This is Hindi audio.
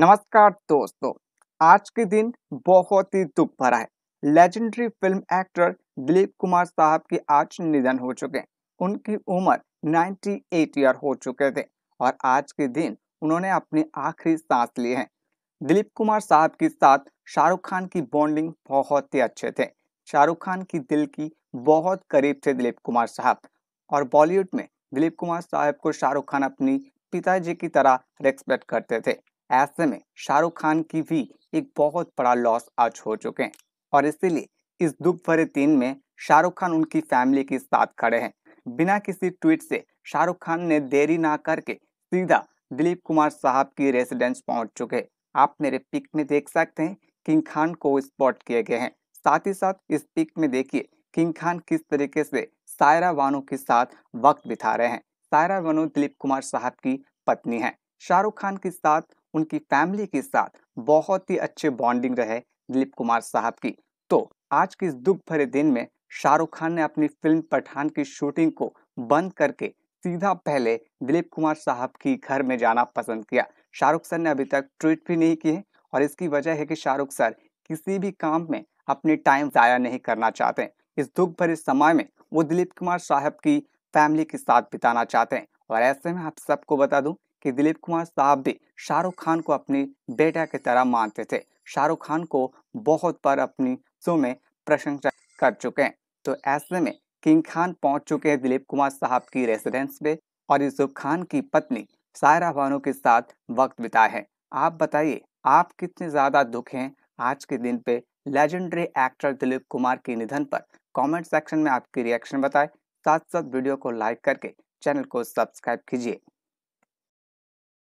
नमस्कार दोस्तों आज के दिन बहुत ही दुख भरा है legendary film actor Dilip Kumar साहब के आज निधन हो चुके हैं उनकी उम्र 98 ईयर हो चुके थे और आज के दिन उन्होंने अपनी आखिरी सांस ली है दिलीप कुमार साहब के साथ शाहरुख खान की बॉन्डिंग बहुत ही अच्छे थे शाहरुख खान की दिल की बहुत करीब थे दिलीप कुमार साहब और बॉलीवुड में दिलीप कुमार साहब को शाहरुख खान अपनी पिताजी की तरह रेस्पेक्ट करते थे ऐसे में शाहरुख खान की भी एक बहुत बड़ा लॉस आज हो चुके हैं और इसीलिए इस दुख भरे दिन में शाहरुख खान उनकी फैमिली के साथ खड़े हैं बिना किसी ट्वीट से शाहरुख खान ने देरी ना करके सीधा दिलीप कुमार साहब की रेसिडेंस पहुंच चुके आप मेरे पिक में देख सकते हैं किंग खान को स्पॉट किए गए हैं साथ ही साथ इस पिक में देखिए किंग खान किस तरीके से सायरा वानो के साथ वक्त बिता रहे हैं सायरा वानो दिलीप कुमार साहब की पत्नी है शाहरुख खान के साथ उनकी फैमिली के साथ बहुत ही अच्छे बॉन्डिंग रहे दिलीप कुमार साहब की तो आज के इस दुख भरे दिन में शाहरुख खान ने अपनी फिल्म पठान की शूटिंग को बंद करके सीधा पहले दिलीप कुमार साहब की घर में जाना पसंद किया शाहरुख सर ने अभी तक ट्वीट भी नहीं किए और इसकी वजह है कि शाहरुख सर किसी भी काम में अपने टाइम ज़ाया नहीं करना चाहते इस दुख भरे समय में वो दिलीप कुमार साहब की फैमिली के साथ बिताना चाहते हैं और ऐसे में आप सबको बता दूं कि दिलीप कुमार साहब भी शाहरुख खान को अपनी बेटा की तरह मानते थे शाहरुख खान को बहुत बार अपनी शो में प्रशंसा कर चुके हैं तो ऐसे में किंग खान पहुंच चुके हैं दिलीप कुमार साहब की रेसिडेंस पे और यूसुफ खान की पत्नी सायरा बानो के साथ वक्त बिताए हैं आप बताइए आप कितने ज़्यादा दुख हैं आज के दिन पे लेजेंडरी एक्टर दिलीप कुमार के निधन पर कमेंट सेक्शन में आपकी रिएक्शन बताएं साथ साथ वीडियो को लाइक करके चैनल को सब्सक्राइब कीजिए